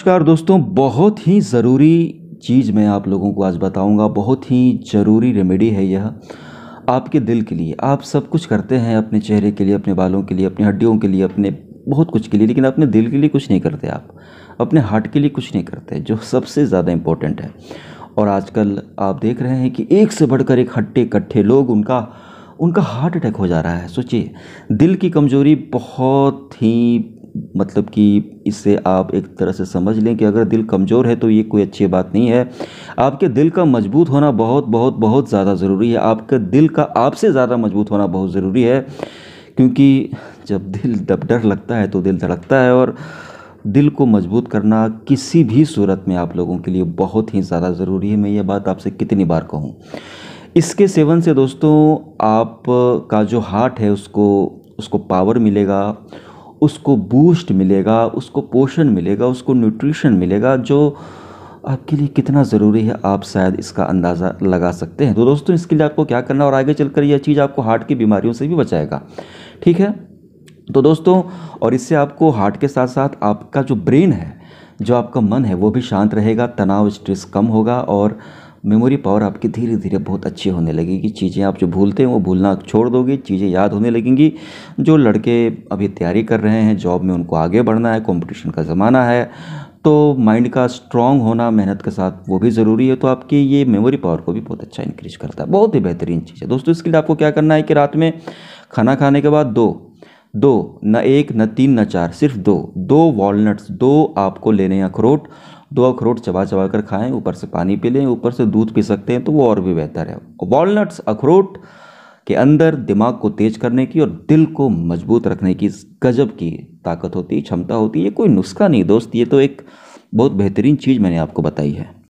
नमस्कार दोस्तों बहुत ही ज़रूरी चीज़ मैं आप लोगों को आज बताऊंगा बहुत ही ज़रूरी रेमेडी है यह आपके दिल के लिए आप सब कुछ करते हैं अपने चेहरे के लिए अपने बालों के लिए अपनी हड्डियों के लिए अपने बहुत कुछ के लिए लेकिन अपने दिल के लिए कुछ नहीं करते आप अपने हार्ट के लिए कुछ नहीं करते जो सबसे ज़्यादा इम्पोर्टेंट है और आजकल आप देख रहे हैं कि एक से बढ़कर एक हट्टे कट्ठे लोग उनका उनका हार्ट अटैक हो जा रहा है सोचिए दिल की कमज़ोरी बहुत ही मतलब कि इससे आप एक तरह से समझ लें कि अगर दिल कमज़ोर है तो ये कोई अच्छी बात नहीं है आपके दिल का मजबूत होना बहुत बहुत बहुत ज़्यादा ज़रूरी है आपके दिल का आपसे ज़्यादा मजबूत होना बहुत ज़रूरी है क्योंकि जब दिल डब डर लगता है तो दिल धड़कता है और दिल को मजबूत करना किसी भी सूरत में आप लोगों के लिए बहुत ही ज़्यादा ज़रूरी है मैं ये बात आपसे कितनी बार कहूँ इसके सेवन से दोस्तों आप का जो हार्ट है उसको उसको पावर मिलेगा उसको बूस्ट मिलेगा उसको पोषण मिलेगा उसको न्यूट्रिशन मिलेगा जो आपके लिए कितना ज़रूरी है आप शायद इसका अंदाज़ा लगा सकते हैं तो दोस्तों इसके लिए आपको क्या करना और आगे चलकर यह चीज़ आपको हार्ट की बीमारियों से भी बचाएगा ठीक है तो दोस्तों और इससे आपको हार्ट के साथ साथ आपका जो ब्रेन है जो आपका मन है वो भी शांत रहेगा तनाव स्ट्रेस कम होगा और मेमोरी पावर आपकी धीरे धीरे बहुत अच्छी होने लगेगी चीज़ें आप जो भूलते हैं वो भूलना छोड़ दोगे चीज़ें याद होने लगेंगी जो लड़के अभी तैयारी कर रहे हैं जॉब में उनको आगे बढ़ना है कंपटीशन का ज़माना है तो माइंड का स्ट्रॉन्ग होना मेहनत के साथ वो भी ज़रूरी है तो आपकी ये मेमोरी पावर को भी बहुत अच्छा इंक्रीज करता है बहुत ही बेहतरीन चीज़ है दोस्तों इसके लिए आपको क्या करना है कि रात में खाना खाने के बाद दो दो न एक न तीन न चार सिर्फ दो दो वॉलनट्स दो आपको लेने हैं अखरोट दो अखरोट चबा चबा कर खाएँ ऊपर से पानी पी लें ऊपर से दूध पी सकते हैं तो वो और भी बेहतर है वॉलनट्स अखरोट के अंदर दिमाग को तेज करने की और दिल को मजबूत रखने की गजब की ताकत होती है क्षमता होती है कोई नुस्खा नहीं दोस्त ये तो एक बहुत बेहतरीन चीज़ मैंने आपको बताई है